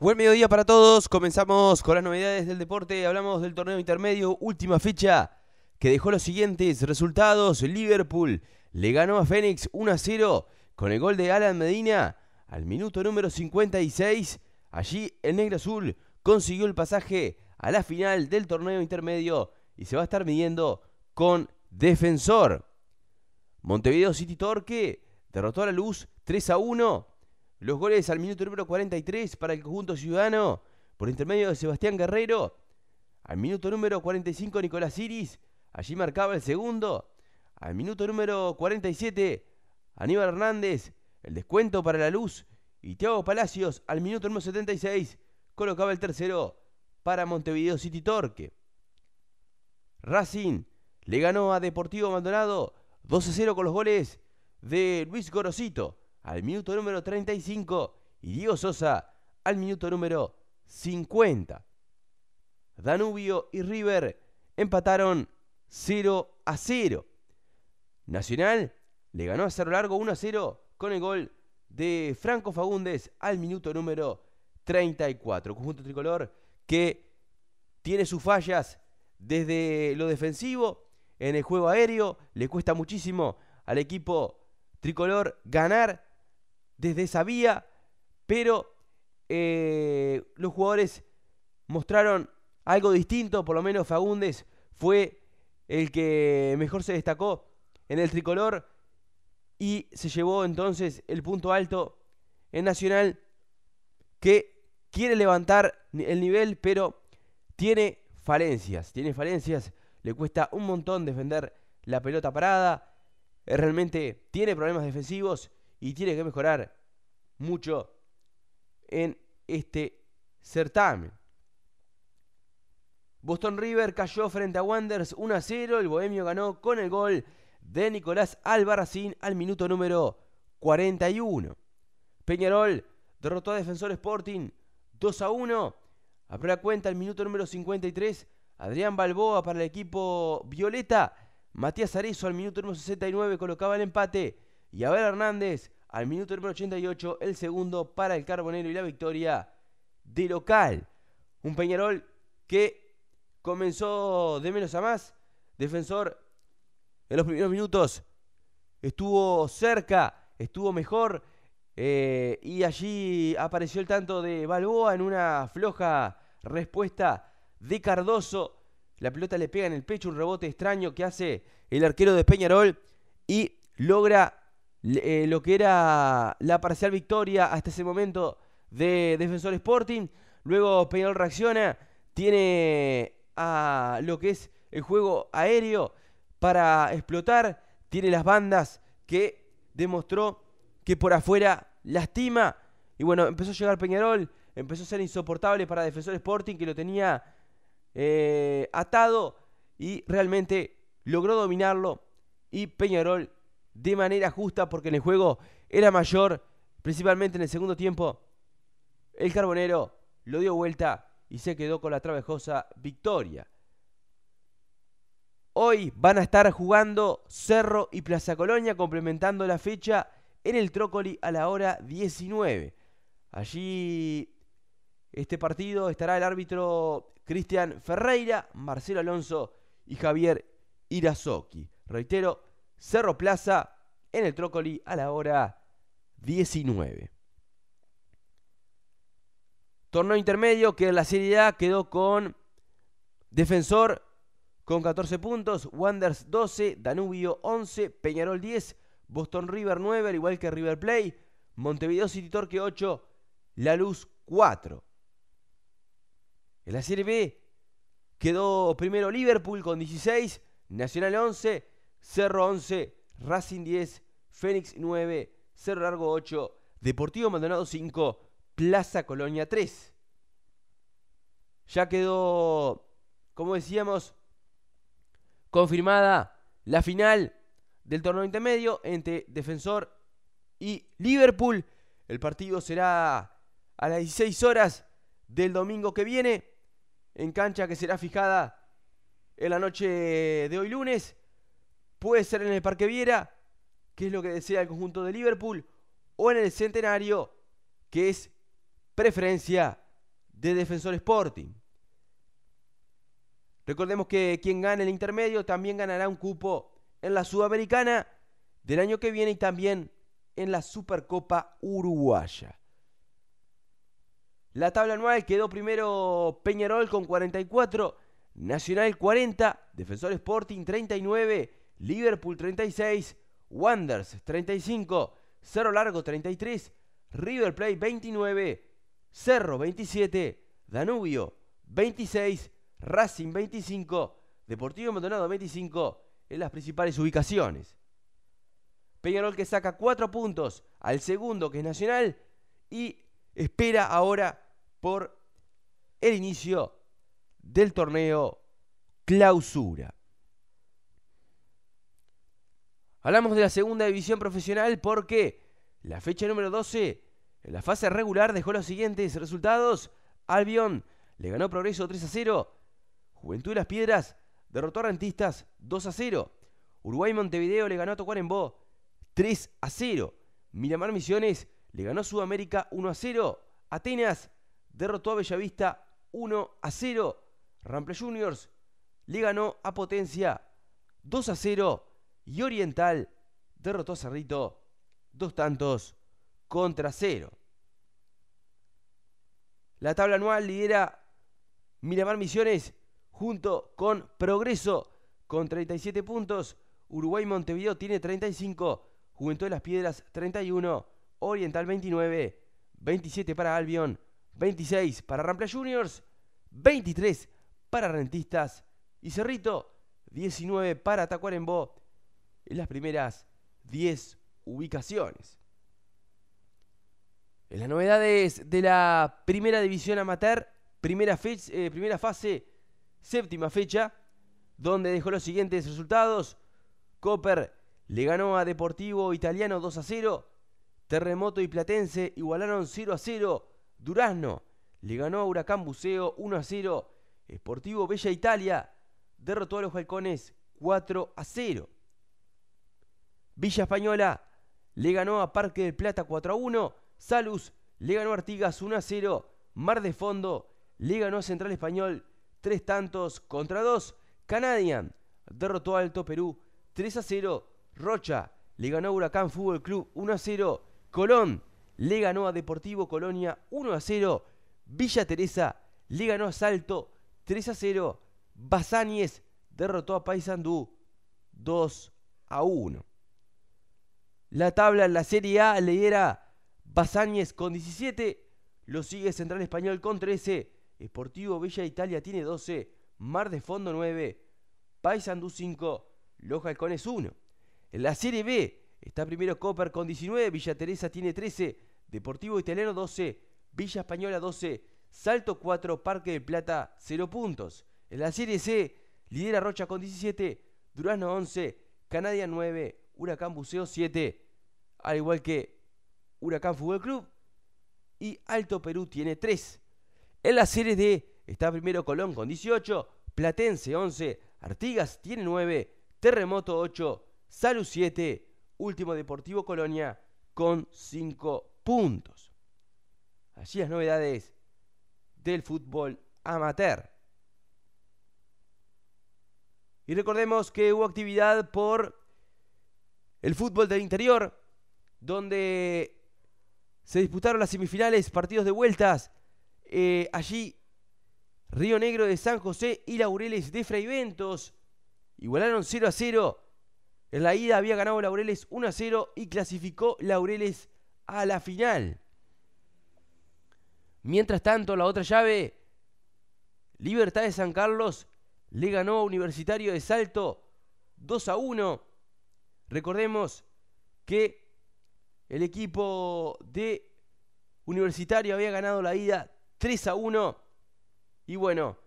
Buen mediodía para todos. Comenzamos con las novedades del deporte. Hablamos del torneo intermedio, última fecha, que dejó los siguientes resultados. Liverpool le ganó a Fénix 1 a 0 con el gol de Alan Medina al minuto número 56. Allí el negro azul consiguió el pasaje a la final del torneo intermedio y se va a estar midiendo con Defensor. Montevideo City Torque derrotó a la Luz 3 a 1 los goles al minuto número 43 para el conjunto ciudadano por intermedio de Sebastián Guerrero. Al minuto número 45 Nicolás Iris. Allí marcaba el segundo. Al minuto número 47 Aníbal Hernández. El descuento para la luz. Y Thiago Palacios al minuto número 76 colocaba el tercero para Montevideo City Torque. Racing le ganó a Deportivo Maldonado 2 a 0 con los goles de Luis Gorosito al minuto número 35 y Diego Sosa al minuto número 50. Danubio y River empataron 0 a 0. Nacional le ganó a Cerro Largo 1 a 0 con el gol de Franco Fagundes al minuto número 34. Conjunto tricolor que tiene sus fallas desde lo defensivo, en el juego aéreo, le cuesta muchísimo al equipo tricolor ganar desde esa vía, pero eh, los jugadores mostraron algo distinto, por lo menos Fagundes fue el que mejor se destacó en el tricolor y se llevó entonces el punto alto en Nacional que quiere levantar el nivel pero tiene falencias, tiene falencias, le cuesta un montón defender la pelota parada, eh, realmente tiene problemas defensivos y tiene que mejorar mucho en este certamen. Boston River cayó frente a Wanderers 1 a 0. El Bohemio ganó con el gol de Nicolás Albarracín al minuto número 41. Peñarol derrotó a Defensor Sporting 2 a 1. Abrió la cuenta al minuto número 53. Adrián Balboa para el equipo Violeta. Matías Arezo al minuto número 69 colocaba el empate. Y Abel Hernández al minuto número 88, el segundo para el Carbonero y la victoria de local. Un Peñarol que comenzó de menos a más. Defensor en los primeros minutos estuvo cerca, estuvo mejor. Eh, y allí apareció el tanto de Balboa en una floja respuesta de Cardoso. La pelota le pega en el pecho, un rebote extraño que hace el arquero de Peñarol y logra eh, lo que era la parcial victoria hasta ese momento de Defensor Sporting. Luego Peñarol reacciona, tiene a lo que es el juego aéreo para explotar, tiene las bandas que demostró que por afuera lastima. Y bueno, empezó a llegar Peñarol, empezó a ser insoportable para Defensor Sporting que lo tenía eh, atado y realmente logró dominarlo y Peñarol de manera justa porque en el juego era mayor, principalmente en el segundo tiempo. El Carbonero lo dio vuelta y se quedó con la trabajosa victoria. Hoy van a estar jugando Cerro y Plaza Colonia complementando la fecha en el Trócoli a la hora 19. Allí este partido estará el árbitro Cristian Ferreira, Marcelo Alonso y Javier Irazoki. Reitero, Cerro Plaza en el Trócoli a la hora 19. Torneo intermedio que la Serie A quedó con Defensor con 14 puntos, Wanders 12, Danubio 11, Peñarol 10, Boston River 9, al igual que River Play, Montevideo City Torque 8, La Luz 4. En la Serie B quedó primero Liverpool con 16, Nacional 11, Cerro 11, Racing 10, Fénix 9, Cerro Largo 8, Deportivo Maldonado 5, Plaza Colonia 3. Ya quedó, como decíamos, confirmada la final del torneo intermedio entre Defensor y Liverpool. El partido será a las 16 horas del domingo que viene, en cancha que será fijada en la noche de hoy lunes. Puede ser en el Parque Viera, que es lo que desea el conjunto de Liverpool, o en el Centenario, que es preferencia de Defensor Sporting. Recordemos que quien gane el intermedio también ganará un cupo en la Sudamericana del año que viene y también en la Supercopa Uruguaya. La tabla anual quedó primero Peñarol con 44, Nacional 40, Defensor Sporting 39 Liverpool 36, Wanders 35, Cerro Largo 33, River Plate 29, Cerro 27, Danubio 26, Racing 25, Deportivo Maldonado 25 en las principales ubicaciones. Peñarol que saca 4 puntos al segundo que es Nacional y espera ahora por el inicio del torneo clausura. Hablamos de la segunda división profesional porque la fecha número 12 en la fase regular dejó los siguientes resultados. Albion le ganó Progreso 3 a 0. Juventud de las Piedras derrotó a Rentistas 2 a 0. Uruguay Montevideo le ganó a Tocuarembó 3 a 0. Miramar Misiones le ganó a Sudamérica 1 a 0. Atenas derrotó a Bellavista 1 a 0. Rample Juniors le ganó a Potencia 2 a 0. Y Oriental derrotó a Cerrito dos tantos contra cero. La tabla anual lidera Miramar Misiones junto con Progreso con 37 puntos. Uruguay Montevideo tiene 35. Juventud de las Piedras 31. Oriental 29. 27 para Albion. 26 para Rampla Juniors. 23 para Rentistas. Y Cerrito 19 para Tacuarembó en las primeras 10 ubicaciones. En las novedades de la primera división amateur, primera, eh, primera fase, séptima fecha, donde dejó los siguientes resultados. Copper le ganó a Deportivo Italiano 2 a 0. Terremoto y Platense igualaron 0 a 0. Durazno le ganó a Huracán Buceo 1 a 0. Esportivo Bella Italia derrotó a los Halcones 4 a 0. Villa Española le ganó a Parque del Plata 4 a 1. Salus le ganó a Artigas 1 a 0. Mar de Fondo le ganó a Central Español 3 tantos contra 2. Canadian derrotó a Alto Perú 3 a 0. Rocha le ganó a Huracán Fútbol Club 1 a 0. Colón le ganó a Deportivo Colonia 1 a 0. Villa Teresa le ganó a Salto 3 a 0. Basáñez derrotó a Paysandú 2 a 1. La tabla en la Serie A lidera Basáñez con 17, lo sigue Central Español con 13, Esportivo Villa Italia tiene 12, Mar de Fondo 9, Paysandú 5, Loja Halcones 1. En la Serie B está primero Copper con 19, Villa Teresa tiene 13, Deportivo Italiano 12, Villa Española 12, Salto 4, Parque de Plata 0 puntos. En la Serie C lidera Rocha con 17, Durazno 11, Canadia 9, Huracán Buceo 7, al igual que Huracán Fútbol Club y Alto Perú tiene 3. En la serie D está primero Colón con 18, Platense 11, Artigas tiene 9, Terremoto 8, Salud 7, último Deportivo Colonia con 5 puntos. Allí las novedades del fútbol amateur. Y recordemos que hubo actividad por el fútbol del interior, donde se disputaron las semifinales, partidos de vueltas. Eh, allí, Río Negro de San José y Laureles de Fraiventos igualaron 0 a 0. En la ida había ganado Laureles 1 a 0 y clasificó Laureles a la final. Mientras tanto, la otra llave, Libertad de San Carlos le ganó a Universitario de Salto 2 a 1. Recordemos que el equipo de Universitario había ganado la ida 3 a 1. Y bueno,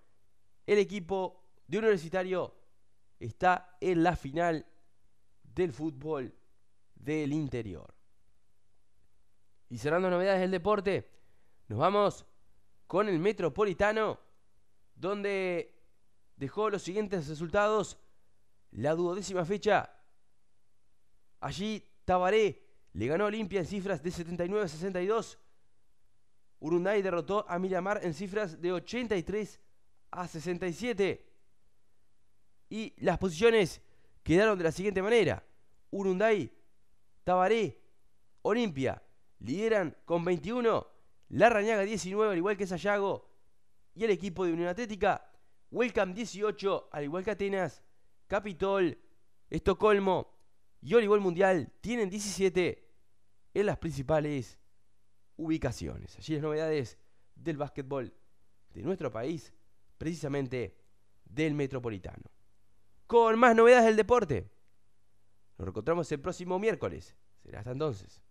el equipo de Universitario está en la final del fútbol del interior. Y cerrando novedades del deporte, nos vamos con el Metropolitano, donde dejó los siguientes resultados. La duodécima fecha. Allí Tabaré le ganó Olimpia en cifras de 79 a 62. Urunday derrotó a Miramar en cifras de 83 a 67. Y las posiciones quedaron de la siguiente manera. Urunday, Tabaré, Olimpia lideran con 21. La Larrañaga 19 al igual que Sayago. Y el equipo de Unión Atlética. Welcome 18 al igual que Atenas. Capitol, Estocolmo y voleibol mundial tienen 17 en las principales ubicaciones. Allí las novedades del básquetbol de nuestro país, precisamente del metropolitano. Con más novedades del deporte. Nos encontramos el próximo miércoles. Será hasta entonces.